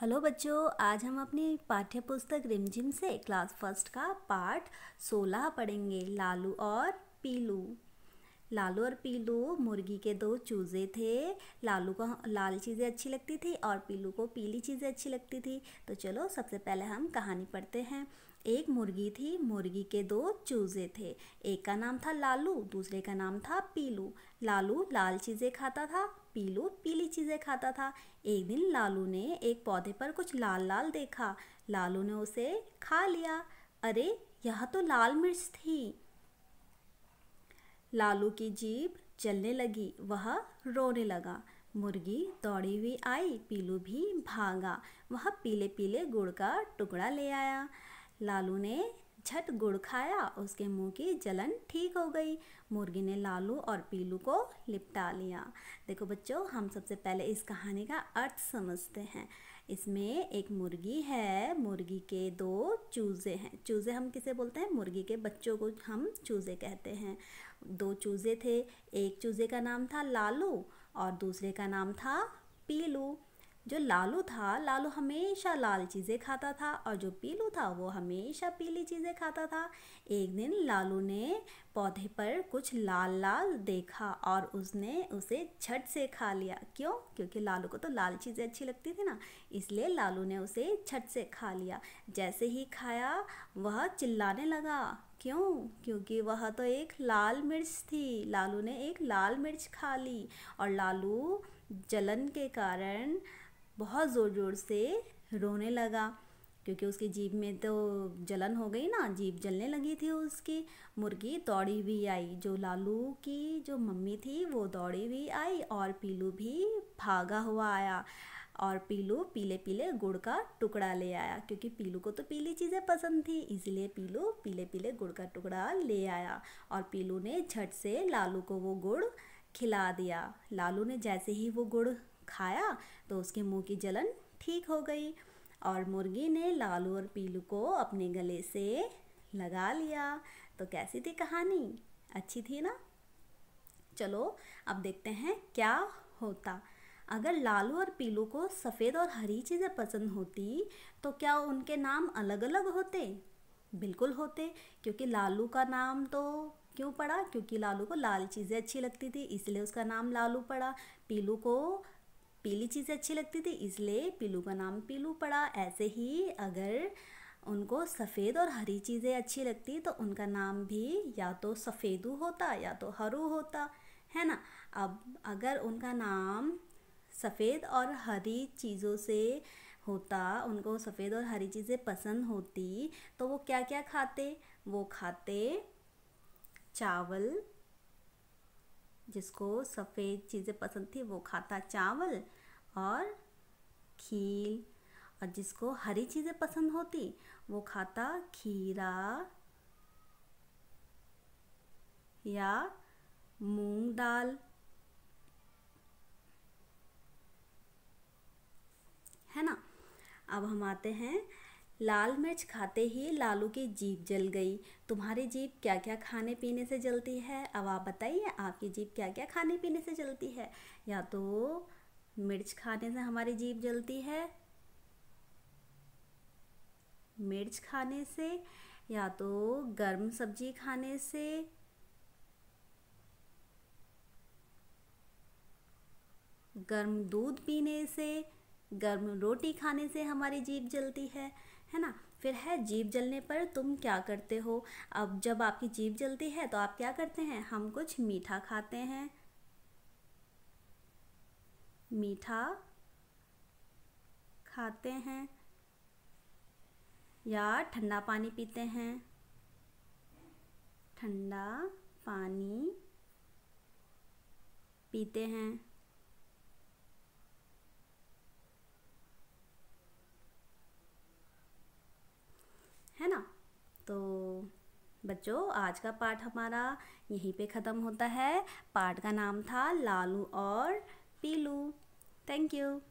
hello बच्चों आज हम अपनी पाठ्य पुस्तक रिमझिम से क्लास फर्स्ट का पार्ट सोलह पढ़ेंगे लालू और पीलू लालू और पीलू मुर्गी के दो चूज़े थे लालू को लाल चीज़ें अच्छी लगती थी और पीलू को पीली चीज़ें अच्छी लगती थी तो चलो सबसे पहले हम कहानी पढ़ते हैं एक मुर्गी थी मुर्गी के दो चूज़े थे एक का नाम था लालू दूसरे का नाम था पीलू लालू लाल चीज़ें खाता था पीलू पीली चीज़ें खाता था एक दिन लालू ने एक पौधे पर कुछ लाल लाल देखा लालू ने उसे खा लिया अरे यह तो लाल मिर्च थी लालू की जीभ चलने लगी वह रोने लगा मुर्गी दौड़ी हुई आई पीलू भी भागा वह पीले पीले गुड़ का टुकड़ा ले आया लालू ने झट गुड़ खाया उसके मुंह की जलन ठीक हो गई मुर्गी ने लालू और पीलू को लिपटा लिया देखो बच्चों हम सबसे पहले इस कहानी का अर्थ समझते हैं इसमें एक मुर्गी है मुर्गी के दो चूज़े हैं चूज़े हम किसे बोलते हैं मुर्गी के बच्चों को हम चूज़े कहते हैं दो चूज़े थे एक चूज़े का नाम था लालू और दूसरे का नाम था पीलू जो लालू था लालू हमेशा लाल चीज़ें खाता था और जो पीलू था वो हमेशा पीली चीज़ें खाता था एक दिन लालू ने पौधे पर कुछ लाल लाल देखा और उसने उसे झट से खा लिया क्यों क्योंकि लालू को तो लाल चीज़ें अच्छी लगती थी ना इसलिए लालू ने उसे झट से खा लिया जैसे ही खाया वह चिल्लाने लगा क्यों क्योंकि वह तो एक लाल मिर्च थी लालू ने एक लाल मिर्च खा ली और लालू जलन के कारण बहुत ज़ोर ज़ोर से रोने लगा क्योंकि उसकी जीभ में तो जलन हो गई ना जीभ जलने लगी थी उसकी मुर्गी दौड़ी भी आई जो लालू की जो मम्मी थी वो दौड़ी भी आई और पीलू भी भागा हुआ आया और पीलू पीले पीले गुड़ का टुकड़ा ले आया क्योंकि पीलू को तो पीली चीज़ें पसंद थी इसलिए पीलू पीले पीले गुड़ का टुकड़ा ले आया और पीलू ने झट से लालू को वो गुड़ खिला दिया लालू ने जैसे ही वो गुड़ खाया तो उसके मुंह की जलन ठीक हो गई और मुर्गी ने लालू और पीलू को अपने गले से लगा लिया तो कैसी थी कहानी अच्छी थी ना चलो अब देखते हैं क्या होता अगर लालू और पीलू को सफ़ेद और हरी चीज़ें पसंद होती तो क्या उनके नाम अलग अलग होते बिल्कुल होते क्योंकि लालू का नाम तो क्यों पड़ा क्योंकि लालू को लाल चीज़ें अच्छी लगती थी इसलिए उसका नाम लालू पड़ा पीलू को पीली चीज़ें अच्छी लगती थी इसलिए पीलू का नाम पीलू पड़ा ऐसे ही अगर उनको सफ़ेद और हरी चीज़ें अच्छी लगती तो उनका नाम भी या तो सफ़ेदू होता या तो हरू होता है ना अब अगर उनका नाम सफ़ेद और हरी चीज़ों से होता उनको सफ़ेद और हरी चीज़ें पसंद होती तो वो क्या क्या खाते वो खाते चावल जिसको सफ़ेद चीज़ें पसंद थी वो खाता चावल और खीर और जिसको हरी चीज़ें पसंद होती वो खाता खीरा या मूंग दाल है ना अब हम आते हैं लाल मिर्च खाते ही लालू की जीप जल गई तुम्हारी जीप क्या क्या खाने पीने से जलती है अब आप बताइए आपकी जीप क्या क्या खाने पीने से जलती है या तो मिर्च खाने से हमारी जीप जलती है मिर्च खाने से या तो गर्म सब्जी खाने से गर्म दूध पीने से गर्म रोटी खाने से हमारी जीभ जलती है है ना फिर है जीप जलने पर तुम क्या करते हो अब जब आपकी जीप जलती है तो आप क्या करते हैं हम कुछ मीठा खाते हैं मीठा खाते हैं या ठंडा पानी पीते हैं ठंडा पानी पीते हैं बच्चों आज का पाठ हमारा यहीं पे ख़त्म होता है पाठ का नाम था लालू और पीलू थैंक यू